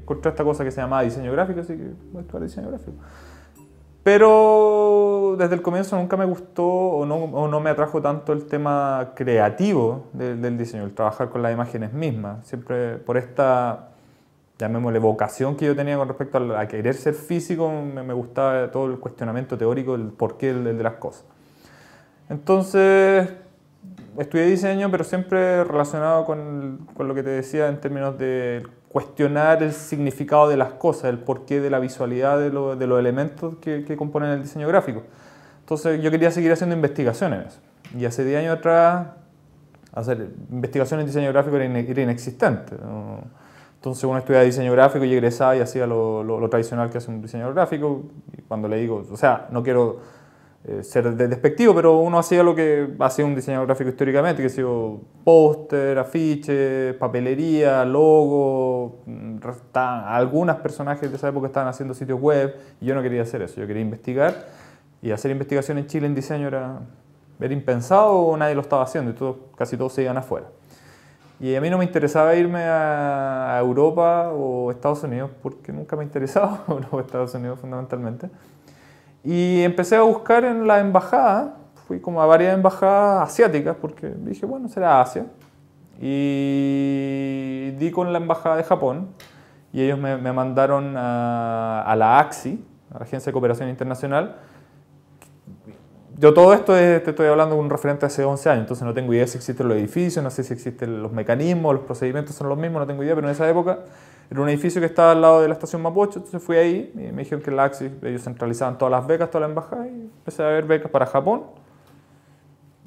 Encontré esta cosa que se llama diseño gráfico, así que voy a estudiar diseño gráfico. Pero desde el comienzo nunca me gustó o no, me atrajo tanto el tema creativo del diseño, el trabajar con las imágenes mismas. Siempre por esta, llamémosle, vocación que yo tenía con respecto a, querer ser físico, me, gustaba todo el cuestionamiento teórico, el porqué de las cosas. Entonces, estudié diseño, pero siempre relacionado con, lo que te decía en términos de cuestionar el significado de las cosas, el porqué de la visualidad de, los elementos que, componen el diseño gráfico. Entonces yo quería seguir haciendo investigaciones. Y hace 10 años atrás, hacer investigaciones en diseño gráfico era, inexistente. Entonces uno estudiaba diseño gráfico y egresaba y hacía lo, tradicional que hace un diseñador gráfico. Y cuando le digo, o sea, no quiero eh, ser despectivo, pero uno hacía lo que hacía un diseñador gráfico históricamente, que ha póster, afiches, papelería, logo, mm, algunas algunos personajes de esa época estaban haciendo sitios web y yo no quería hacer eso, yo quería investigar y hacer investigación en Chile en diseño era, era impensado o nadie lo estaba haciendo y todo, casi todos se iban afuera. Y a mí no me interesaba irme a, Europa o Estados Unidos, porque nunca me interesaba Europa o Estados Unidos fundamentalmente. Y empecé a buscar en la embajada, fui como a varias embajadas asiáticas, porque dije, bueno, será Asia. Y di con la embajada de Japón, y ellos me, mandaron a, la AXI, la Agencia de Cooperación Internacional, yo todo esto te estoy hablando con un referente hace 11 años, entonces no tengo idea si existen los edificios, no sé si existen los mecanismos, los procedimientos son los mismos, no tengo idea, pero en esa época era un edificio que estaba al lado de la estación Mapocho, entonces fui ahí y me dijeron que en la Axis ellos centralizaban todas las becas, toda la embajada y empecé a ver becas para Japón.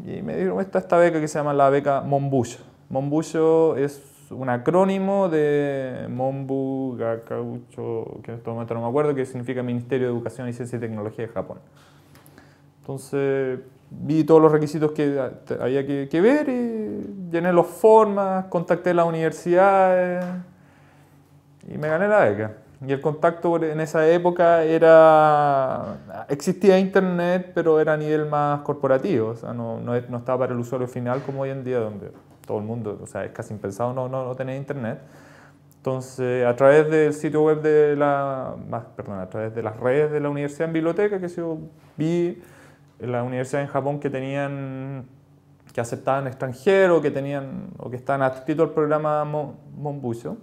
Y me dijeron, esta beca que se llama la beca Mombuyo. mombuyo es un acrónimo de Mombu que en este momento no me acuerdo, que significa Ministerio de Educación y Ciencia y Tecnología de Japón. Entonces vi todos los requisitos que había que, ver y llené los formas, contacté la universidad y me gané la beca. Y el contacto en esa época era. Existía internet, pero era a nivel más corporativo, o sea, no, no, estaba para el usuario final como hoy en día, donde todo el mundo, o sea, es casi impensado no, no, no tener internet. Entonces, a través del sitio web de la. Perdón, a través de las redes de la universidad en biblioteca, que yo vi las universidades en Japón que tenían que aceptaban extranjeros, que tenían o que estaban adscritos al programa Monbucio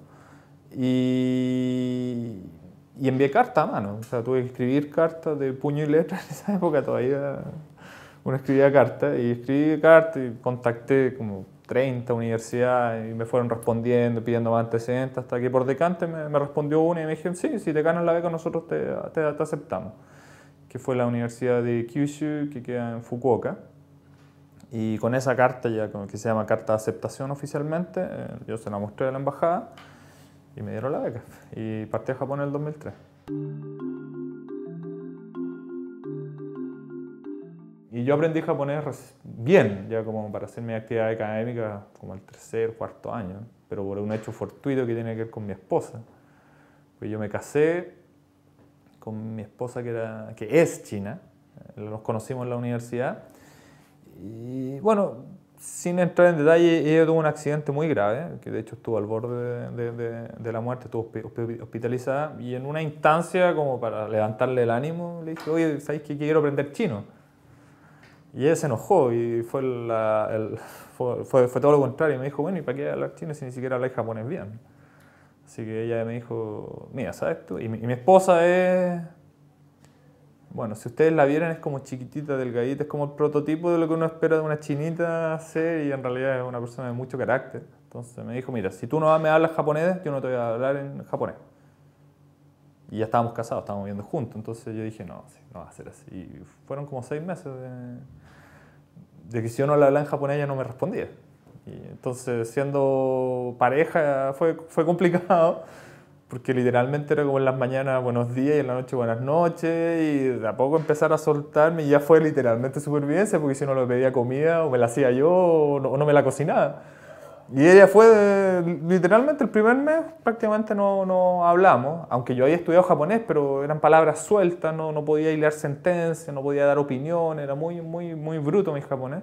y, y envié cartas a mano, o sea, tuve que escribir cartas de puño y letra en esa época todavía uno escribía carta y escribí cartas y contacté como 30 universidades y me fueron respondiendo, pidiendo más antecedentes, hasta que por decante me, me respondió una y me dijeron, sí, si te ganas la beca nosotros te, te aceptamos que fue la Universidad de Kyushu, que queda en Fukuoka. Y con esa carta, ya que se llama carta de aceptación oficialmente, eh, yo se la mostré a la embajada y me dieron la beca. Y partí a Japón en el 2003. Y yo aprendí japonés bien, ya como para hacer mi actividad académica, como el tercer, cuarto año, pero por un hecho fortuito que tiene que ver con mi esposa. Pues yo me casé, con mi esposa que, era, que es china, eh, nos conocimos en la universidad. Y bueno, sin entrar en detalle, ella tuvo un accidente muy grave, que de hecho estuvo al borde de, la muerte, estuvo hospitalizada, y en una instancia, como para levantarle el ánimo, le dije, oye, ¿sabéis que quiero aprender chino? Y ella se enojó y fue, fue, fue, todo lo contrario, me dijo, bueno, ¿y para qué hablar chino si ni siquiera habláis japonés bien? Así que ella me dijo, mira, ¿sabes tú? Y mi, esposa es... Bueno, si ustedes la vieron es como chiquitita, delgadita, es como el prototipo de lo que uno espera de una chinita ser y en realidad es una persona de mucho carácter. Entonces me dijo, mira, si tú no me hablas japonés, yo no te voy a hablar en japonés. Y ya estábamos casados, estábamos viviendo juntos, entonces yo dije, no, no va a ser así. Y fueron como seis meses de, que si yo no le hablaba en japonés, ella no me respondía. Y entonces, siendo pareja, fue, fue complicado, porque literalmente era como en las mañanas buenos días y en la noche buenas noches, y de a poco empezar a soltarme, y ya fue literalmente supervivencia, porque si no le pedía comida, o me la hacía yo, o no, me la cocinaba. Y ella fue, literalmente el primer mes prácticamente no, no, hablamos, aunque yo había estudiado japonés, pero eran palabras sueltas, no, no podía hilar sentencias, no podía dar opinión, era muy, muy, muy bruto mi japonés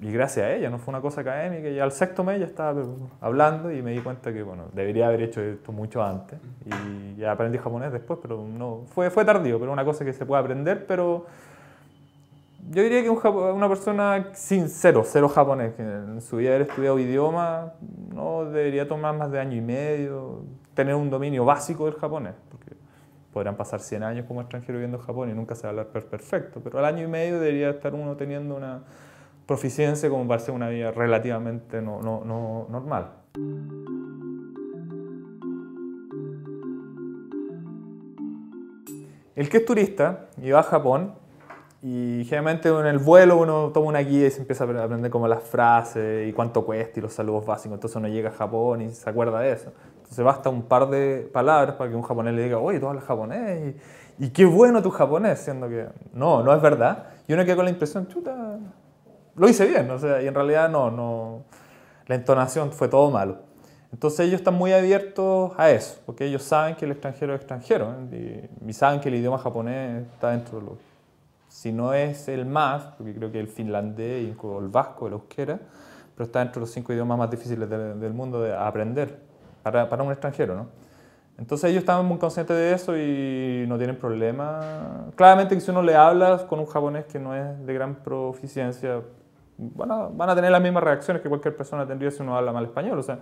y gracias a ella, no fue una cosa académica. Y al sexto mes ya estaba hablando y me di cuenta que, bueno, debería haber hecho esto mucho antes. Y ya aprendí japonés después, pero no. Fue, fue tardío, pero una cosa que se puede aprender, pero. Yo diría que una persona sincero cero, cero japonés, que en su vida haber estudiado idioma, no debería tomar más de año y medio, tener un dominio básico del japonés, porque podrán pasar 100 años como extranjero viviendo en Japón y nunca se va a hablar perfecto, pero al año y medio debería estar uno teniendo una, proficiencia como para hacer una vida relativamente no, normal. El que es turista y va a Japón, y generalmente en el vuelo uno toma una guía y se empieza a aprender como las frases y cuánto cuesta y los saludos básicos. Entonces uno llega a Japón y se acuerda de eso. Entonces basta un par de palabras para que un japonés le diga, oye, tú hablas japonés y, y qué bueno tu japonés, siendo que no, no es verdad. Y uno queda con la impresión, chuta, lo hice bien, y en realidad no, no, la entonación fue todo malo. Entonces ellos están muy abiertos a eso, porque ellos saben que el extranjero es extranjero ¿eh? y, saben que el idioma japonés está dentro de lo... Si no es el más, porque creo que el finlandés, el vasco, el euskera, pero está dentro de los cinco idiomas más difíciles del mundo de aprender para, un extranjero, Entonces ellos están muy conscientes de eso y no tienen problema. Claramente que si uno le habla con un japonés que no es de gran proficiencia, van a, van a tener las mismas reacciones que cualquier persona tendría si uno habla mal español. O sea,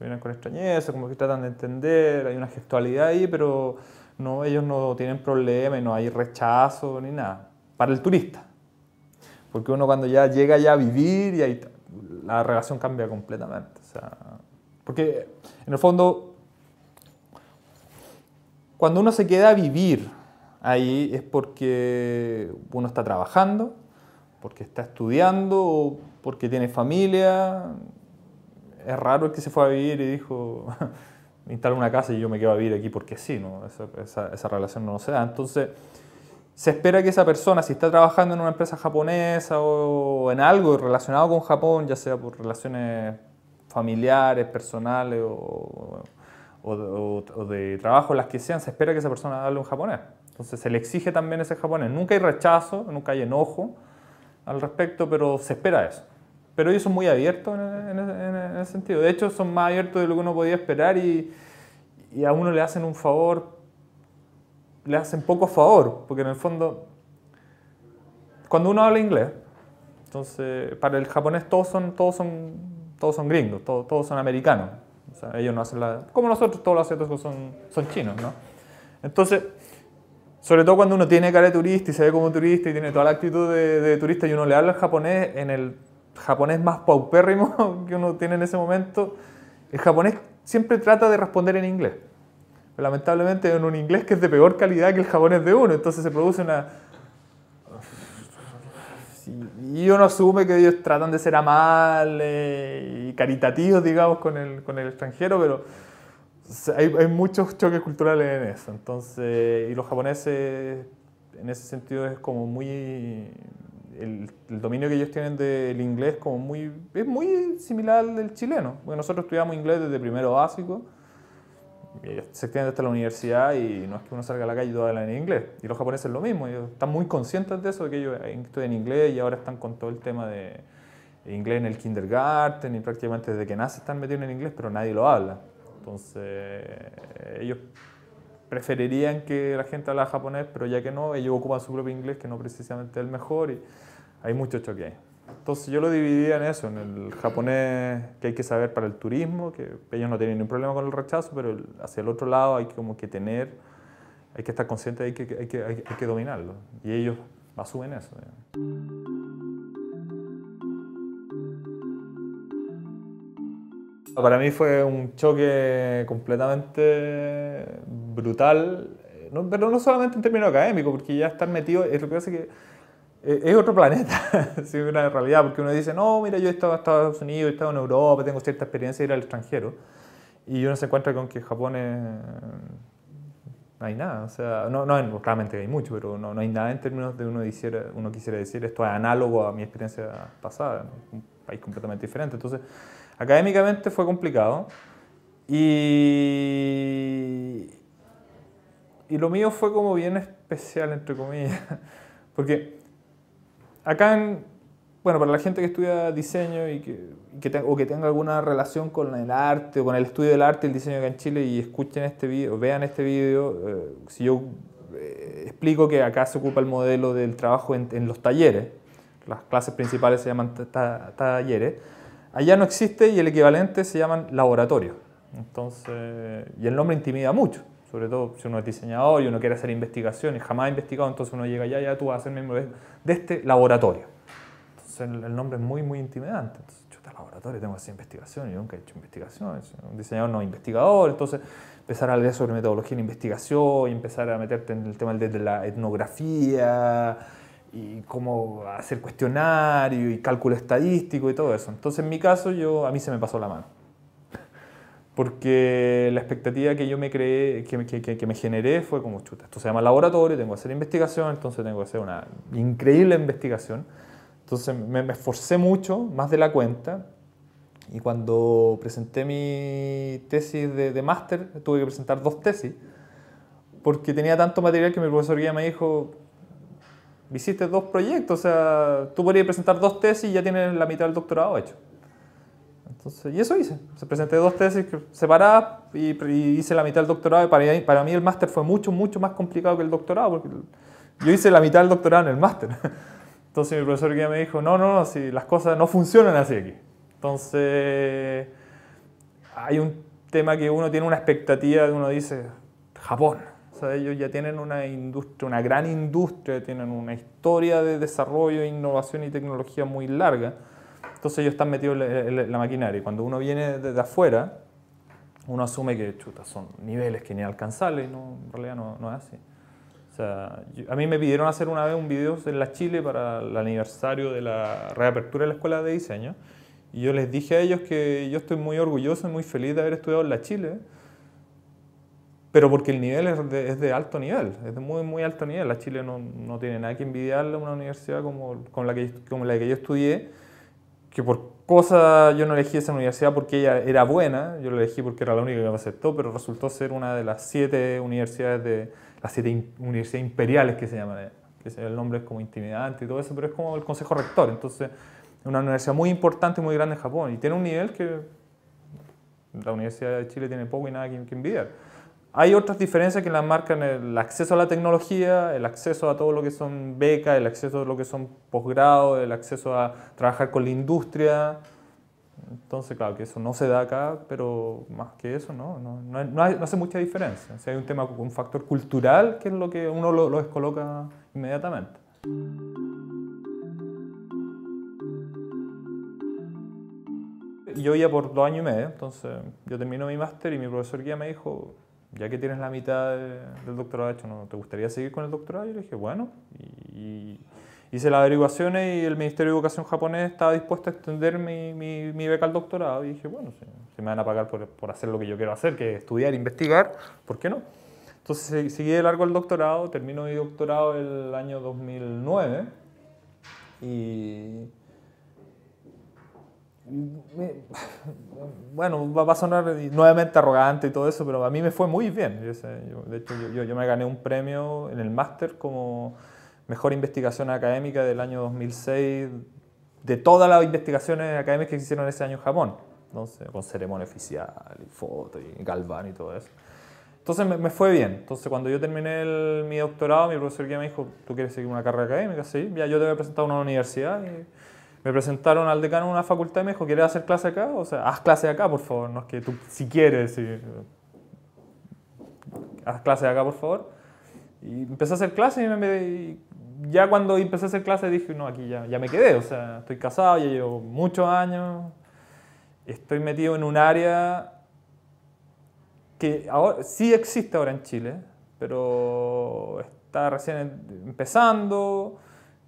vienen con extrañeza, como que tratan de entender, hay una gestualidad ahí, pero no, ellos no tienen problemas, no hay rechazo ni nada. Para el turista. Porque uno cuando ya llega ya a vivir, y ahí, la relación cambia completamente. O sea, porque en el fondo, cuando uno se queda a vivir ahí es porque uno está trabajando, porque está estudiando o porque tiene familia. Es raro el que se fue a vivir y dijo, instalo una casa y yo me quedo a vivir aquí porque sí, Esa, relación no se da. Entonces, se espera que esa persona, si está trabajando en una empresa japonesa o en algo relacionado con Japón, ya sea por relaciones familiares, personales o, o de trabajo, las que sean, se espera que esa persona hable un japonés. Entonces se le exige también ese japonés. Nunca hay rechazo, nunca hay enojo, al respecto, pero se espera eso. Pero ellos son muy abiertos en, en, ese sentido. De hecho, son más abiertos de lo que uno podía esperar y, a uno le hacen un favor, le hacen poco favor, porque en el fondo, cuando uno habla inglés, entonces para el japonés todos son, todos son, todos son gringos, todos, todos son americanos. ellos no hacen la... Como nosotros, todos los asiáticos son, son chinos, ¿no? Entonces sobre todo cuando uno tiene cara de turista y se ve como turista y tiene toda la actitud de, turista y uno le habla al japonés en el japonés más paupérrimo que uno tiene en ese momento, el japonés siempre trata de responder en inglés. lamentablemente en un inglés que es de peor calidad que el japonés de uno, entonces se produce una... Y uno asume que ellos tratan de ser amables y caritativos, digamos, con el, con el extranjero, pero hay, muchos choques culturales en eso. Entonces, y los japoneses, en ese sentido, es como muy. El, dominio que ellos tienen del inglés como muy, es muy similar al del chileno. Porque nosotros estudiamos inglés desde primero básico, se extiende hasta la universidad y no es que uno salga a la calle y todo habla en inglés. Y los japoneses lo mismo, ellos están muy conscientes de eso, de que ellos estudian inglés y ahora están con todo el tema de inglés en el kindergarten y prácticamente desde que nace están metidos en inglés, pero nadie lo habla. Entonces, ellos preferirían que la gente hablara japonés, pero ya que no, ellos ocupan su propio inglés, que no precisamente el mejor, y hay mucho choque ahí. Entonces yo lo dividía en eso, en el japonés que hay que saber para el turismo, que ellos no tienen ningún problema con el rechazo, pero hacia el otro lado hay como que tener, hay que estar consciente, hay que, hay que, hay que dominarlo. Y ellos asumen eso. Para mí fue un choque completamente brutal, eh, pero no solamente en términos académicos, porque ya estar metido es lo que hace que eh, es otro planeta, es una realidad, porque uno dice, no, mira, yo he estado en Estados Unidos, he estado en Europa, tengo cierta experiencia de ir al extranjero, y uno se encuentra con que Japón es... no hay nada, o sea, no, no claramente hay mucho, pero no, no, hay nada en términos de uno, quisiera, uno quisiera decir, esto es análogo a mi experiencia pasada, un país completamente diferente, entonces Académicamente fue complicado y, lo mío fue como bien especial, entre comillas, porque acá bueno, para la gente que estudia diseño y que, que o que tenga alguna relación con el arte o con el estudio del arte y el diseño acá en Chile y escuchen este video, vean este video, eh, si yo eh, explico que acá se ocupa el modelo del trabajo en, los talleres, las clases principales se llaman talleres, Allá no existe y el equivalente se llaman laboratorio. Entonces, y el nombre intimida mucho, sobre todo si uno es diseñador y uno quiere hacer investigación y jamás ha investigado, entonces uno llega allá, ya tú vas a ser miembro de, este laboratorio. Entonces el, nombre es muy, muy intimidante. Entonces, laboratorio, tengo que hacer investigación, yo nunca he hecho investigación, un diseñador no es investigador, entonces empezar a leer sobre metodología de investigación y empezar a meterte en el tema de la etnografía y cómo hacer cuestionario y cálculo estadístico y todo eso. Entonces en mi caso yo, a mí se me pasó la mano. Porque la expectativa que yo me creé, que, que, que me generé fue como chuta. Esto se llama laboratorio, tengo que hacer investigación, entonces tengo que hacer una increíble investigación. Entonces me, me esforcé mucho, más de la cuenta, y cuando presenté mi tesis de, de máster, tuve que presentar dos tesis, porque tenía tanto material que mi profesor guía me dijo, hiciste dos proyectos, o sea, tú podrías presentar dos tesis y ya tienes la mitad del doctorado hecho. Entonces, y eso hice. Se presenté dos tesis separadas y, hice la mitad del doctorado. para, mí, para mí el máster fue mucho, mucho más complicado que el doctorado, porque yo hice la mitad del doctorado en el máster. Entonces mi profesor ya me dijo, no, no, no, si las cosas no funcionan así aquí. Entonces, hay un tema que uno tiene una expectativa uno dice, Japón ellos ya tienen una industria, una gran industria, tienen una historia de desarrollo, innovación y tecnología muy larga. Entonces ellos están metidos en la, maquinaria. Y cuando uno viene desde afuera, uno asume que chuta, son niveles que ni alcanzables, no, en realidad no, es así. a mí me pidieron hacer una vez un video en la Chile para el aniversario de la reapertura de la escuela de diseño. Y yo les dije a ellos que yo estoy muy orgulloso y muy feliz de haber estudiado en la Chile pero porque el nivel es de, alto nivel, es de muy, muy alto nivel. La Chile no, no tiene nada que envidiarle a una universidad como, la que, como la que yo estudié, que por cosa yo no elegí esa universidad porque ella era buena, yo la elegí porque era la única que me aceptó, pero resultó ser una de las siete universidades, de las siete universidades imperiales que se llaman, eh, que el nombre es como intimidante y todo eso, pero es como el consejo rector, entonces es una universidad muy importante y muy grande en Japón y tiene un nivel que la Universidad de Chile tiene poco y nada que envidiar. Hay otras diferencias que las marcan el acceso a la tecnología, el acceso a todo lo que son becas, el acceso a lo que son posgrado, el acceso a trabajar con la industria. Entonces, claro, que eso no se da acá, pero más que eso, no, no, hace mucha diferencia. Si hay un tema, un factor cultural que es lo que uno lo, lo descoloca inmediatamente. Yo iba por dos años y medio, entonces yo termino mi máster y mi profesor guía me dijo, ya que tienes la mitad del doctorado hecho, ¿no? ¿te gustaría seguir con el doctorado? Y le dije, bueno, y, hice las averiguaciones y el Ministerio de Educación japonés estaba dispuesto a extender mi, beca al doctorado. Y dije, bueno, si, me van a pagar por, por, hacer lo que yo quiero hacer, que es estudiar, e investigar, ¿por qué no? Entonces seguí de largo el doctorado, termino mi doctorado el año 2009 y bueno, va a sonar nuevamente arrogante y todo eso, pero a mí me fue muy bien. de hecho, yo, me gané un premio en el máster como mejor investigación académica del año 2006 de todas las investigaciones académicas que se hicieron ese año en Japón. Entonces, con ceremonia oficial, y foto, y galván y todo eso. Entonces me, fue bien. Entonces cuando yo terminé mi doctorado, mi profesor ya me dijo, ¿tú quieres seguir una carrera académica? Sí, ya yo te voy a presentar a una universidad. Y, me presentaron al decano de una facultad y me dijo, ¿quieres hacer clase acá? O sea, haz clase acá, por favor. No es que tú, si quieres, eh, haz clase acá, por favor. Y empecé a hacer clase y, ya cuando empecé a hacer clase dije, no, aquí ya, ya me quedé. O sea, estoy casado, ya llevo muchos años. Estoy metido en un área que ahora, sí existe ahora en Chile, pero está recién empezando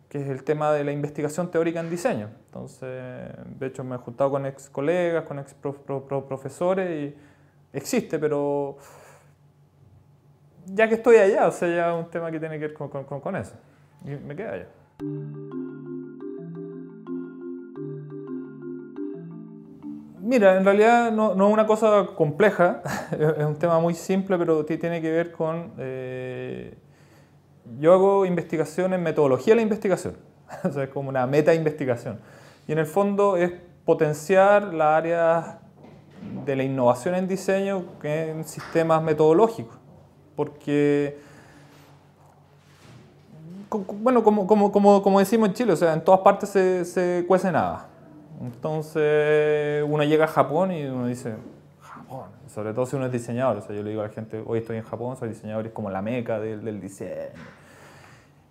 que es el tema de la investigación teórica en diseño. Entonces, de hecho, me he juntado con ex colegas, con ex profesores y existe, pero ya que estoy allá, o sea, ya es un tema que tiene que ver con, eso. Y me queda allá. Mira, en realidad no, no, es una cosa compleja, es un tema muy simple, pero tiene que ver con eh, yo hago investigación en metodología de la investigación, o sea, es como una meta-investigación. Y en el fondo es potenciar la área de la innovación en diseño en sistemas metodológicos, porque, bueno, como, como, como, decimos en Chile, o sea, en todas partes se, se cuece nada. Entonces uno llega a Japón y uno dice, sobre todo si uno es diseñador. O sea, yo le digo a la gente, hoy estoy en Japón, son diseñador, es como la meca del, del diseño.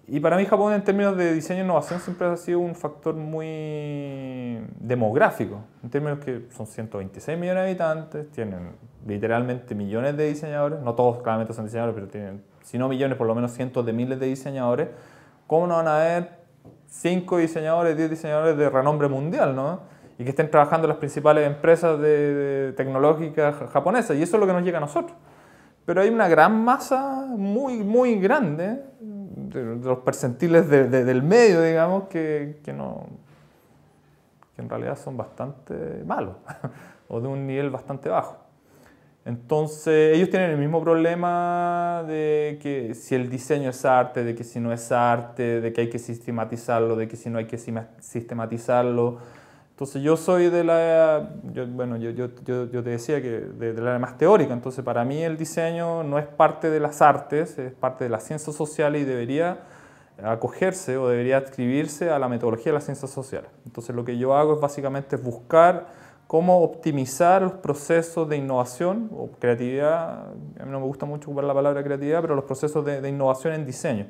Y para mí Japón en términos de diseño e innovación siempre ha sido un factor muy demográfico, en términos que son 126 millones de habitantes, tienen literalmente millones de diseñadores, no todos claramente son diseñadores, pero tienen, si no millones, por lo menos cientos de miles de diseñadores, ¿cómo no van a haber 5 diseñadores, 10 diseñadores de renombre mundial? ¿no? y que estén trabajando las principales empresas de, tecnológicas japonesas. Y eso es lo que nos llega a nosotros. Pero hay una gran masa muy, muy grande de, los percentiles del medio, digamos, que, que, no, que en realidad son bastante malos o de un nivel bastante bajo. Entonces, ellos tienen el mismo problema de que si el diseño es arte, de que si no es arte, de que hay que sistematizarlo, de que si no hay que sistematizarlo entonces yo soy de la, bueno, yo, yo, yo, te decía que de, la más teórica, entonces para mí el diseño no es parte de las artes, es parte de las ciencias sociales y debería acogerse o debería adscribirse a la metodología de las ciencias sociales. Entonces lo que yo hago es básicamente buscar cómo optimizar los procesos de innovación o creatividad, a mí no me gusta mucho ocupar la palabra creatividad, pero los procesos de, de innovación en diseño.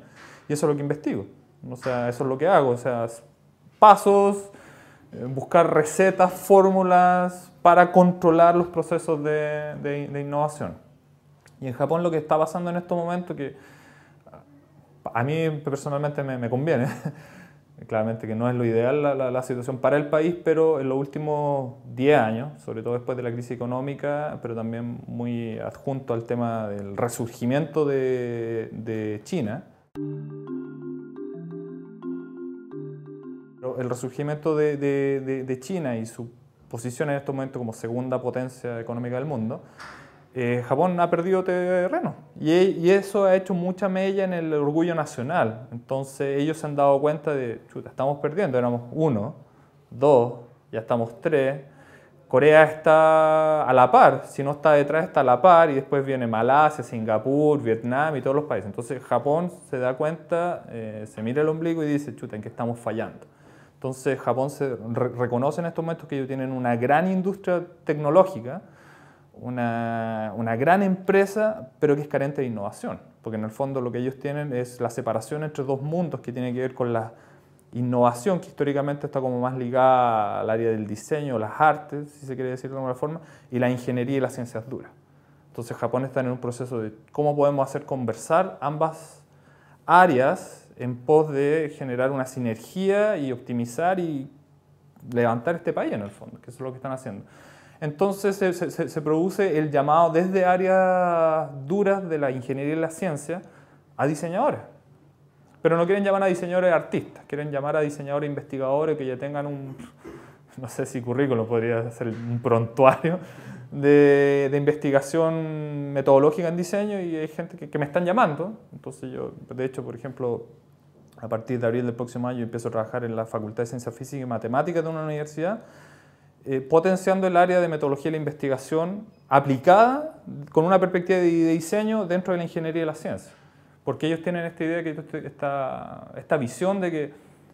Y eso es lo que investigo, o sea, eso es lo que hago, o sea, pasos eh, buscar recetas, fórmulas para controlar los procesos de, innovación. Y en Japón lo que está pasando en estos momentos, que a mí personalmente me, conviene, claramente que no es lo ideal la, situación para el país, pero en los últimos 10 años, sobre todo después de la crisis económica, pero también muy adjunto al tema del resurgimiento de, de China, el resurgimiento de, China y su posición en estos momentos como segunda potencia económica del mundo, eh, Japón ha perdido terreno y, eso ha hecho mucha mella en el orgullo nacional. Entonces ellos se han dado cuenta de, chuta, estamos perdiendo, éramos uno, dos, ya estamos tres. Corea está a la par, si no está detrás está a la par y después viene Malasia, Singapur, Vietnam y todos los países. Entonces Japón se da cuenta, eh, se mira el ombligo y dice, chuta, ¿en qué estamos fallando? Entonces Japón se reconoce en estos momentos que ellos tienen una gran industria tecnológica, una, una, gran empresa, pero que es carente de innovación, porque en el fondo lo que ellos tienen es la separación entre dos mundos que tiene que ver con la innovación, que históricamente está como más ligada al área del diseño, las artes, si se quiere decir de alguna forma, y la ingeniería y las ciencias duras. Entonces Japón está en un proceso de cómo podemos hacer conversar ambas áreas en pos de generar una sinergia y optimizar y levantar este país en el fondo, que es lo que están haciendo. Entonces se, produce el llamado desde áreas duras de la ingeniería y la ciencia a diseñadores. Pero no quieren llamar a diseñadores artistas, quieren llamar a diseñadores investigadores que ya tengan un, no sé si currículo, podría ser un prontuario de, investigación metodológica en diseño y hay gente que, que me están llamando. Entonces yo, de hecho, por ejemplo, a partir de abril del próximo año empiezo a trabajar en la Facultad de Ciencias Físicas y Matemáticas de una universidad, eh, potenciando el área de metodología de la investigación aplicada con una perspectiva de, diseño dentro de la ingeniería y la ciencia. Porque ellos tienen esta idea, que esta, esta visión de que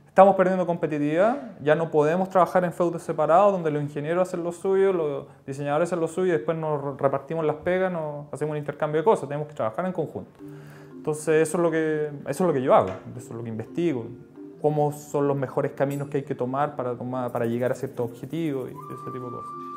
estamos perdiendo competitividad, ya no podemos trabajar en feudos separados donde los ingenieros hacen lo suyo, los diseñadores hacen lo suyo y después nos repartimos las pegas, nos hacemos un intercambio de cosas, tenemos que trabajar en conjunto. Entonces eso es lo que, eso es lo que yo hago, eso es lo que investigo, cómo son los mejores caminos que hay que tomar para, para llegar a ciertos objetivos y ese tipo de cosas.